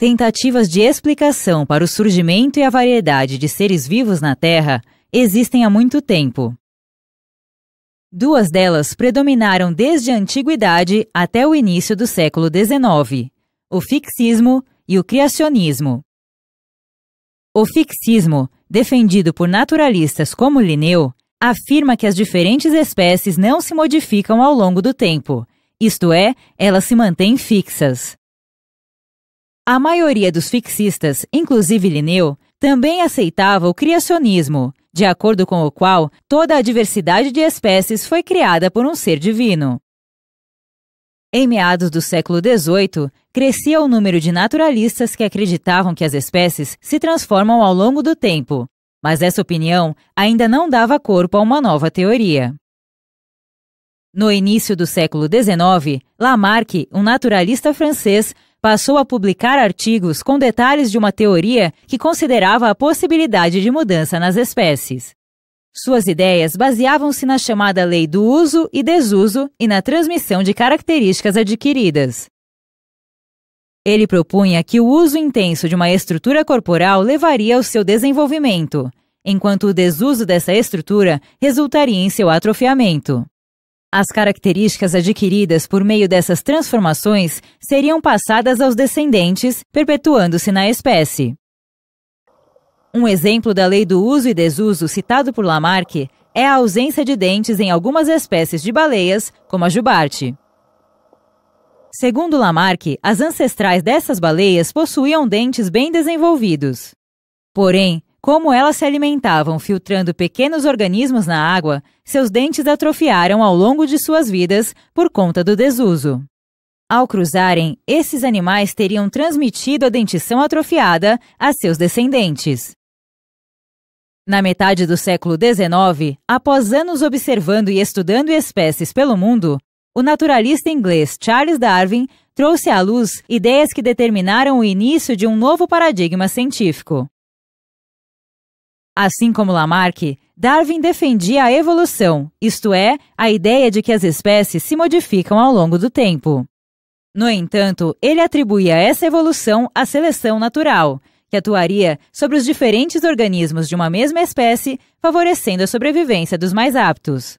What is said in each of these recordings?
Tentativas de explicação para o surgimento e a variedade de seres vivos na Terra existem há muito tempo. Duas delas predominaram desde a antiguidade até o início do século XIX: o fixismo e o criacionismo. O fixismo, defendido por naturalistas como Linneu, afirma que as diferentes espécies não se modificam ao longo do tempo, isto é, elas se mantêm fixas. A maioria dos fixistas, inclusive Linneu, também aceitava o criacionismo, de acordo com o qual toda a diversidade de espécies foi criada por um ser divino. Em meados do século XVIII, crescia o número de naturalistas que acreditavam que as espécies se transformam ao longo do tempo, mas essa opinião ainda não dava corpo a uma nova teoria. No início do século XIX, Lamarck, um naturalista francês, passou a publicar artigos com detalhes de uma teoria que considerava a possibilidade de mudança nas espécies. Suas ideias baseavam-se na chamada lei do uso e desuso e na transmissão de características adquiridas. Ele propunha que o uso intenso de uma estrutura corporal levaria ao seu desenvolvimento, enquanto o desuso dessa estrutura resultaria em seu atrofiamento. As características adquiridas por meio dessas transformações seriam passadas aos descendentes, perpetuando-se na espécie. Um exemplo da lei do uso e desuso citado por Lamarck é a ausência de dentes em algumas espécies de baleias, como a jubarte. Segundo Lamarck, as ancestrais dessas baleias possuíam dentes bem desenvolvidos. Porém, como elas se alimentavam filtrando pequenos organismos na água, seus dentes atrofiaram ao longo de suas vidas por conta do desuso. Ao cruzarem, esses animais teriam transmitido a dentição atrofiada a seus descendentes. Na metade do século XIX, após anos observando e estudando espécies pelo mundo, o naturalista inglês Charles Darwin trouxe à luz ideias que determinaram o início de um novo paradigma científico. Assim como Lamarck, Darwin defendia a evolução, isto é, a ideia de que as espécies se modificam ao longo do tempo. No entanto, ele atribuía essa evolução à seleção natural, que atuaria sobre os diferentes organismos de uma mesma espécie, favorecendo a sobrevivência dos mais aptos.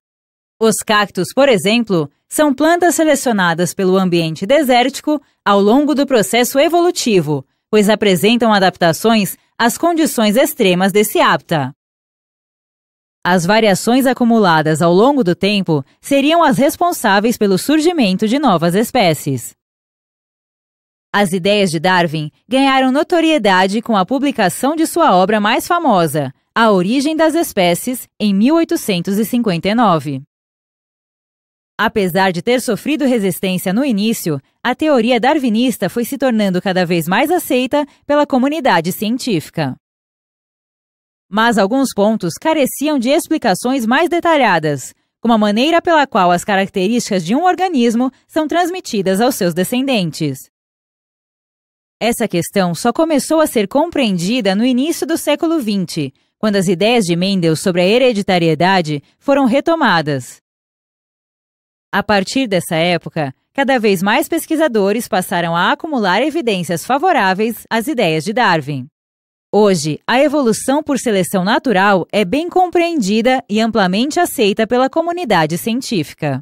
Os cactos, por exemplo, são plantas selecionadas pelo ambiente desértico ao longo do processo evolutivo, pois apresentam adaptações as condições extremas desse APTA. As variações acumuladas ao longo do tempo seriam as responsáveis pelo surgimento de novas espécies. As ideias de Darwin ganharam notoriedade com a publicação de sua obra mais famosa, A Origem das Espécies, em 1859. Apesar de ter sofrido resistência no início, a teoria darwinista foi se tornando cada vez mais aceita pela comunidade científica. Mas alguns pontos careciam de explicações mais detalhadas, como a maneira pela qual as características de um organismo são transmitidas aos seus descendentes. Essa questão só começou a ser compreendida no início do século XX, quando as ideias de Mendel sobre a hereditariedade foram retomadas. A partir dessa época, cada vez mais pesquisadores passaram a acumular evidências favoráveis às ideias de Darwin. Hoje, a evolução por seleção natural é bem compreendida e amplamente aceita pela comunidade científica.